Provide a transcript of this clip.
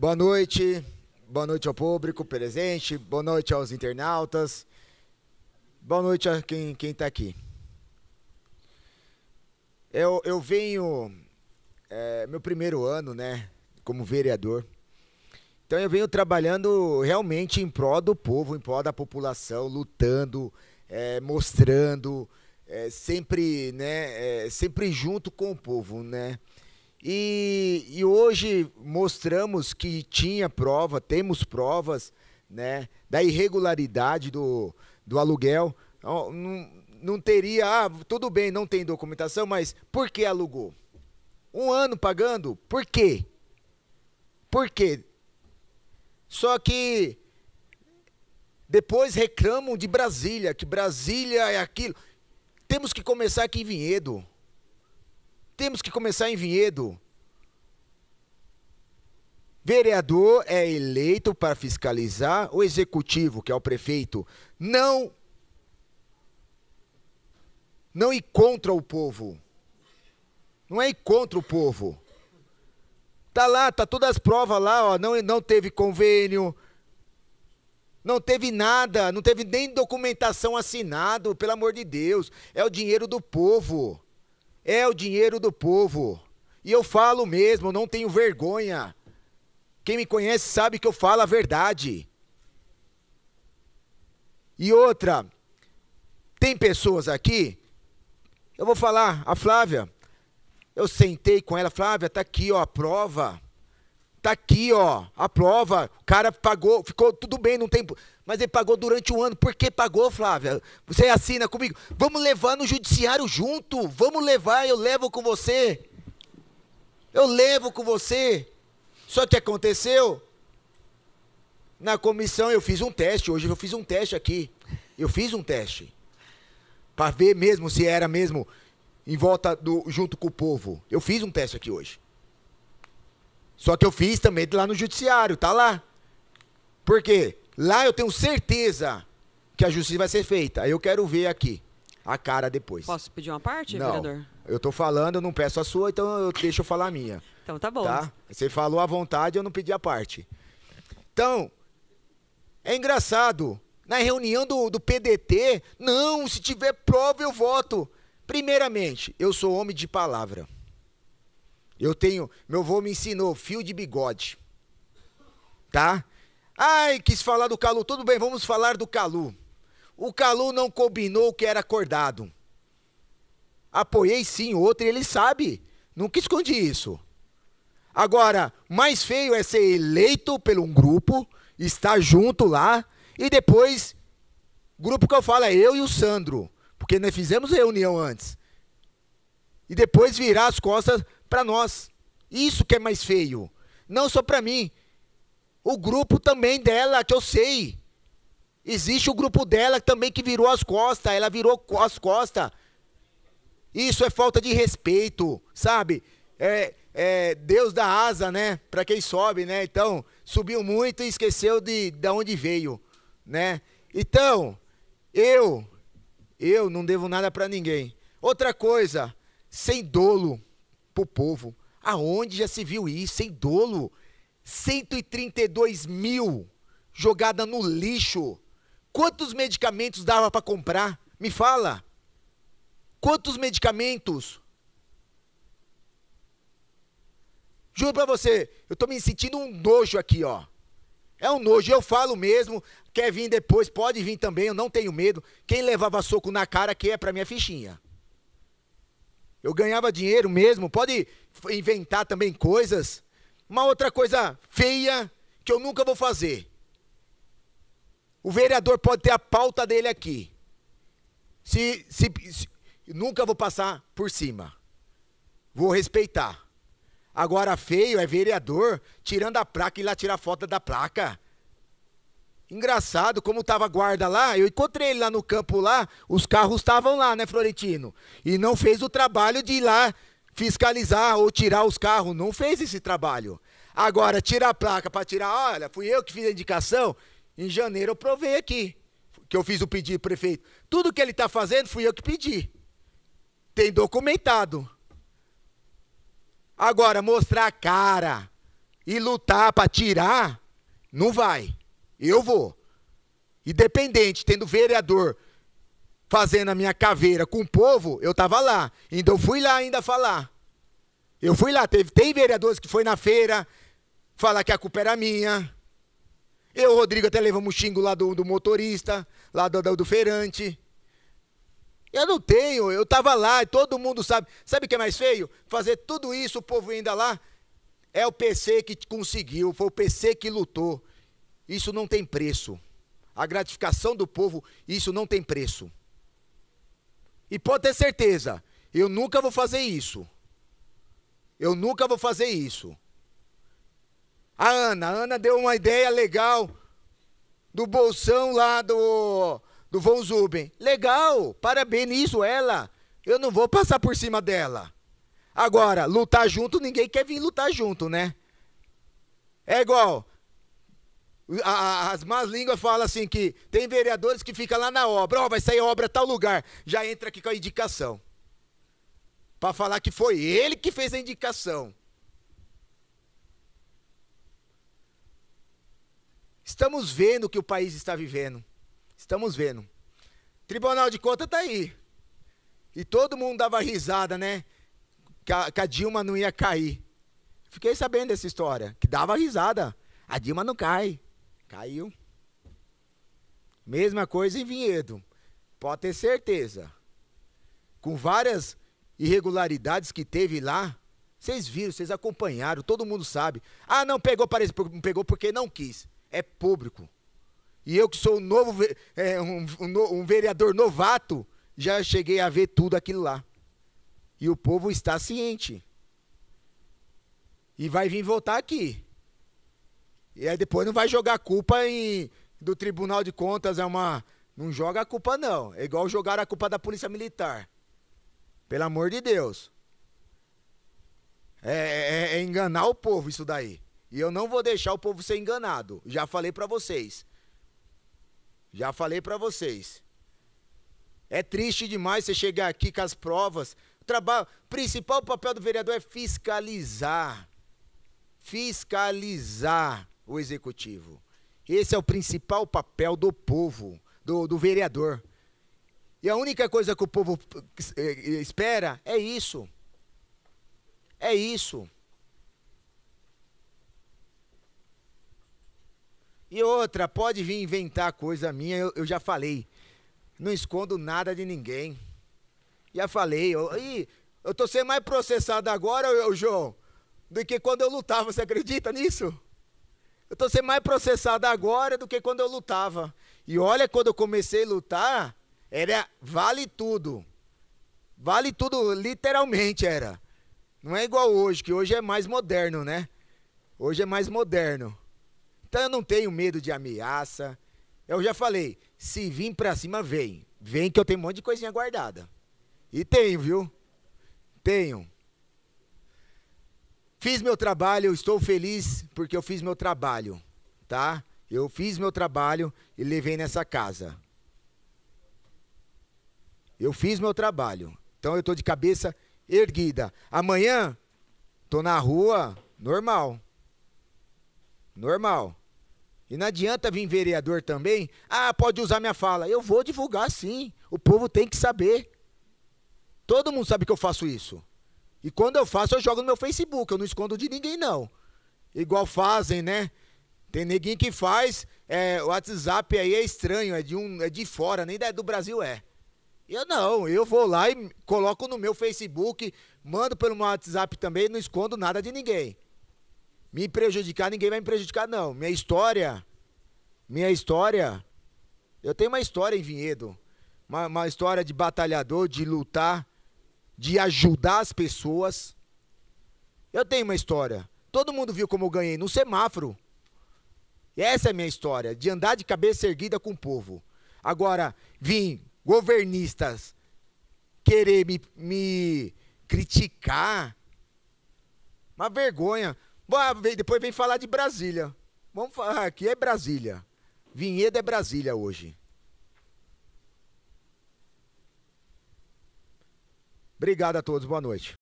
Boa noite, boa noite ao público presente, boa noite aos internautas, boa noite a quem está aqui. Eu, eu venho, é, meu primeiro ano, né, como vereador, então eu venho trabalhando realmente em prol do povo, em prol da população, lutando, é, mostrando, é, sempre, né, é, sempre junto com o povo, né. E, e hoje mostramos que tinha prova, temos provas, né, da irregularidade do, do aluguel. Não, não teria, ah, tudo bem, não tem documentação, mas por que alugou? Um ano pagando, por quê? Por quê? Só que depois reclamam de Brasília, que Brasília é aquilo. Temos que começar aqui em Vinhedo. Temos que começar em Vinhedo. Vereador é eleito para fiscalizar o executivo, que é o prefeito, não não ir contra o povo. Não é ir contra o povo. Tá lá, tá todas as provas lá, ó, não não teve convênio, não teve nada, não teve nem documentação assinado, pelo amor de Deus. É o dinheiro do povo. É o dinheiro do povo. E eu falo mesmo, não tenho vergonha. Quem me conhece sabe que eu falo a verdade. E outra, tem pessoas aqui, eu vou falar, a Flávia, eu sentei com ela, Flávia, tá aqui, ó, a prova. Tá aqui, ó, a prova. O cara pagou, ficou tudo bem, não tem mas ele pagou durante um ano. Por que pagou, Flávia? Você assina comigo. Vamos levar no judiciário junto. Vamos levar, eu levo com você. Eu levo com você. Só que aconteceu. Na comissão eu fiz um teste, hoje eu fiz um teste aqui. Eu fiz um teste. Para ver mesmo se era mesmo em volta do junto com o povo. Eu fiz um teste aqui hoje. Só que eu fiz também lá no judiciário, tá lá. Por quê? Lá eu tenho certeza que a justiça vai ser feita. Eu quero ver aqui a cara depois. Posso pedir uma parte, não, vereador? Eu estou falando, eu não peço a sua, então eu deixo eu falar a minha. Então tá bom. Tá? Você falou à vontade, eu não pedi a parte. Então, é engraçado. Na reunião do, do PDT, não, se tiver prova eu voto. Primeiramente, eu sou homem de palavra. Eu tenho, meu avô me ensinou fio de bigode. Tá? Ai, quis falar do Calu. Tudo bem, vamos falar do Calu. O Calu não combinou o que era acordado. Apoiei sim outro e ele sabe. Nunca escondi isso. Agora, mais feio é ser eleito pelo um grupo, estar junto lá e depois grupo que eu falo é eu e o Sandro, porque nós fizemos reunião antes. E depois virar as costas para nós. Isso que é mais feio. Não só para mim, o grupo também dela, que eu sei. Existe o grupo dela também que virou as costas, ela virou as costas. Isso é falta de respeito, sabe? É, é Deus da asa, né? Para quem sobe, né? Então, subiu muito e esqueceu de, de onde veio, né? Então, eu, eu não devo nada para ninguém. Outra coisa, sem dolo pro povo. Aonde já se viu isso? Sem dolo. 132 mil jogada no lixo. Quantos medicamentos dava para comprar? Me fala. Quantos medicamentos? Juro para você, eu tô me sentindo um nojo aqui, ó. É um nojo, eu falo mesmo. Quer vir depois, pode vir também, eu não tenho medo. Quem levava soco na cara que é para minha fichinha. Eu ganhava dinheiro mesmo, pode inventar também coisas. Uma outra coisa feia que eu nunca vou fazer. O vereador pode ter a pauta dele aqui. Se, se, se nunca vou passar por cima. Vou respeitar. Agora feio é vereador tirando a placa e lá tirar foto da placa. Engraçado, como tava guarda lá, eu encontrei ele lá no campo lá, os carros estavam lá, né, Florentino? E não fez o trabalho de ir lá fiscalizar ou tirar os carros. Não fez esse trabalho. Agora, tirar a placa para tirar, olha, fui eu que fiz a indicação. Em janeiro eu provei aqui, que eu fiz o pedido, prefeito. Tudo que ele está fazendo, fui eu que pedi. Tem documentado. Agora, mostrar a cara e lutar para tirar, não vai. Eu vou. Independente, tendo vereador fazendo a minha caveira com o povo, eu estava lá. Então eu fui lá ainda falar. Eu fui lá, teve, tem vereadores que foi na feira falar que a culpa era minha. Eu, Rodrigo, até levamos xingo lá do, do motorista, lá do, do, do feirante. Eu não tenho, eu estava lá, todo mundo sabe. Sabe o que é mais feio? Fazer tudo isso, o povo ainda lá. É o PC que conseguiu, foi o PC que lutou. Isso não tem preço. A gratificação do povo, isso não tem preço. E pode ter certeza, eu nunca vou fazer isso. Eu nunca vou fazer isso. A Ana, a Ana deu uma ideia legal do bolsão lá do do Von Zuben. Legal, parabenizo ela. Eu não vou passar por cima dela. Agora, lutar junto, ninguém quer vir lutar junto, né? É igual, a, as más línguas falam assim que tem vereadores que ficam lá na obra, ó, oh, vai sair obra tal lugar, já entra aqui com a indicação. Para falar que foi ele que fez a indicação. Estamos vendo o que o país está vivendo. Estamos vendo. Tribunal de Contas está aí. E todo mundo dava risada, né? Que a, que a Dilma não ia cair. Fiquei sabendo dessa história, que dava risada. A Dilma não cai. Caiu. Mesma coisa em Vinhedo. Pode ter certeza. Com várias irregularidades que teve lá, vocês viram, vocês acompanharam, todo mundo sabe. Ah, não pegou, parece, pegou porque não quis. É público. E eu que sou um novo é, um, um, um vereador novato, já cheguei a ver tudo aquilo lá. E o povo está ciente. E vai vir votar aqui. E aí depois não vai jogar culpa em, do Tribunal de Contas, é uma. Não joga a culpa, não. É igual jogar a culpa da Polícia Militar. Pelo amor de Deus. É, é, é, é enganar o povo isso daí. E eu não vou deixar o povo ser enganado. Já falei para vocês. Já falei para vocês. É triste demais você chegar aqui com as provas. O trabalho, principal papel do vereador é fiscalizar. Fiscalizar o executivo. Esse é o principal papel do povo, do, do vereador. E a única coisa que o povo eh, eh, espera é isso. É isso. E outra, pode vir inventar coisa minha, eu, eu, já falei. Não escondo nada de ninguém. Já falei. Eu, e eu tô sendo mais processado agora, eu, João, do que quando eu lutava. Você acredita nisso? Eu estou sendo mais processado agora do que quando eu lutava. E olha, quando eu comecei a lutar, era vale tudo. Vale tudo, literalmente era. Não é igual hoje, que hoje é mais moderno, né? Hoje é mais moderno. Então eu não tenho medo de ameaça. Eu já falei, se vir pra cima, vem. Vem que eu tenho um monte de coisinha guardada. E tenho, viu? Tenho. Fiz meu trabalho, estou feliz porque eu fiz meu trabalho, tá? Eu fiz meu trabalho e levei nessa casa. Eu fiz meu trabalho. Então eu estou de cabeça erguida. Amanhã estou na rua normal. Normal. E não adianta vir vereador também. Ah, pode usar minha fala. Eu vou divulgar sim. O povo tem que saber. Todo mundo sabe que eu faço isso. E quando eu faço, eu jogo no meu Facebook. Eu não escondo de ninguém, não. Igual fazem, né? Tem neguinho que faz. É, o WhatsApp aí é estranho, é de, um, é de fora, nem do Brasil é. Eu não, eu vou lá e coloco no meu Facebook, mando pelo meu WhatsApp também, não escondo nada de ninguém. Me prejudicar, ninguém vai me prejudicar, não. Minha história. Minha história. Eu tenho uma história em Vinhedo. Uma, uma história de batalhador, de lutar de ajudar as pessoas. Eu tenho uma história. Todo mundo viu como eu ganhei no semáforo. Essa é a minha história, de andar de cabeça erguida com o povo. Agora, vim governistas querer me, me criticar. Uma vergonha. Ah, depois vem falar de Brasília. Vamos falar aqui é Brasília. Vinhedo é Brasília hoje. Obrigado a todos, boa noite.